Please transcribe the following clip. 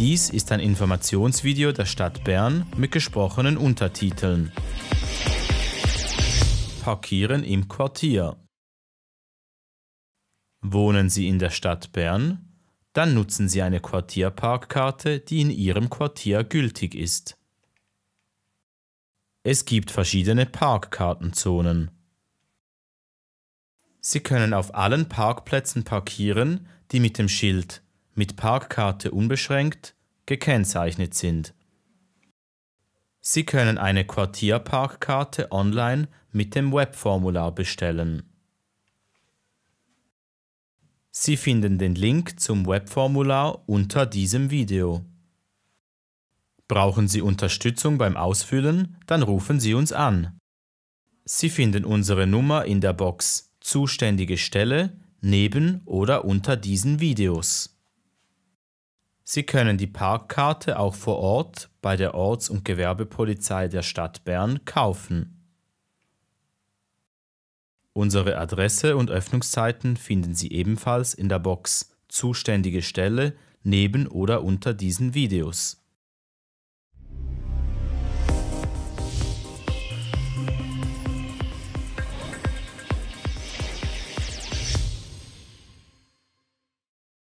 Dies ist ein Informationsvideo der Stadt Bern mit gesprochenen Untertiteln. Parkieren im Quartier. Wohnen Sie in der Stadt Bern? Dann nutzen Sie eine Quartierparkkarte, die in Ihrem Quartier gültig ist. Es gibt verschiedene Parkkartenzonen. Sie können auf allen Parkplätzen parkieren, die mit dem Schild mit Parkkarte unbeschränkt gekennzeichnet sind. Sie können eine Quartierparkkarte online mit dem Webformular bestellen. Sie finden den Link zum Webformular unter diesem Video. Brauchen Sie Unterstützung beim Ausfüllen, dann rufen Sie uns an. Sie finden unsere Nummer in der Box Zuständige Stelle neben oder unter diesen Videos. Sie können die Parkkarte auch vor Ort bei der Orts- und Gewerbepolizei der Stadt Bern kaufen. Unsere Adresse und Öffnungszeiten finden Sie ebenfalls in der Box Zuständige Stelle neben oder unter diesen Videos.